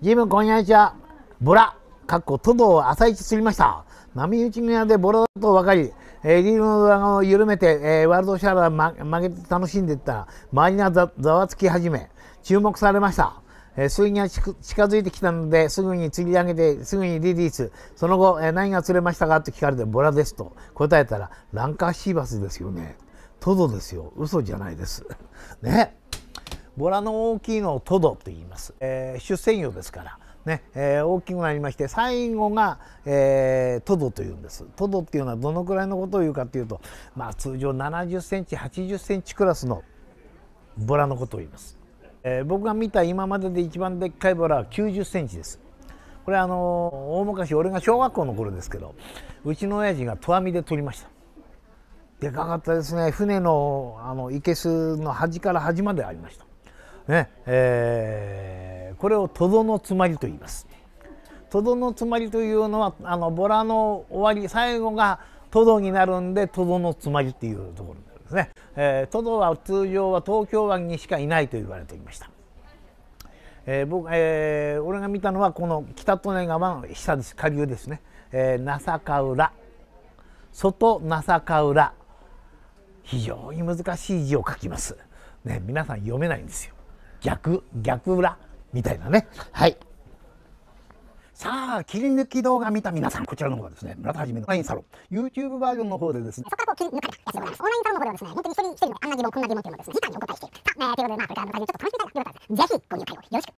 ジム、こんにちは。ボラ、かっこ、トドを朝一釣りました。波打ち際でボラだと分かり、えー、リールの側を緩めて、えー、ワールドシャワー、ま、曲げて楽しんでいったら、周りがざざわつき始め、注目されました。えー、水には近づいてきたので、すぐに釣り上げて、すぐにリリース。その後、えー、何が釣れましたかと聞かれて、ボラですと答えたら、ランカーシーバスですよね。トドですよ。嘘じゃないです。ね。ボラの大きいのをトドと言います、えー、出船魚ですからね、えー、大きくなりまして最後が、えー、トドというんですトドっていうのはどのくらいのことを言うかっていうとまあ通常70センチ80センチクラスのボラのことを言います、えー、僕が見た今までで一番でっかいボラは90センチですこれあの大昔俺が小学校の頃ですけどうちの親父が投網で取りましたでかかったですね船のあの生けすの端から端までありましたねえー、これを「とどのつまり」と言います。とどのつまりというのはあのボラの終わり最後がとどになるんでとどのつまりっていうところになるんですね。えー、は通常は東京湾にしかいないと言われていました。えー、僕えー、俺が見たのはこの北利根川の下です下流ですね、えー、那坂浦外か坂浦非常に難しい字を書きます。ね皆さん読めないんですよ。逆逆裏みたいなねはいさあ切り抜き動画見た皆さんこちらの方がですね村田はじめのオンラインサロン YouTube バージョンの方でですねそこからこう切り抜かれたやつでございますオンラインサロンの方ではですね本当に一人一人のあんな疑問こんな疑問っていうのをですね時間にお答えしてさあ、えー、ということでまあこれからの会場ちょっと楽しみたいなということぜひご入会をよろしく